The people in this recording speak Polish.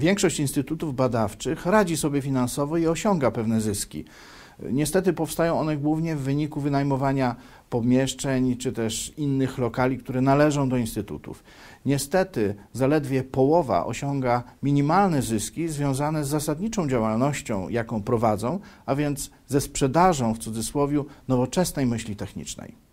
Większość instytutów badawczych radzi sobie finansowo i osiąga pewne zyski. Niestety powstają one głównie w wyniku wynajmowania pomieszczeń czy też innych lokali, które należą do instytutów. Niestety zaledwie połowa osiąga minimalne zyski związane z zasadniczą działalnością, jaką prowadzą, a więc ze sprzedażą w cudzysłowie nowoczesnej myśli technicznej.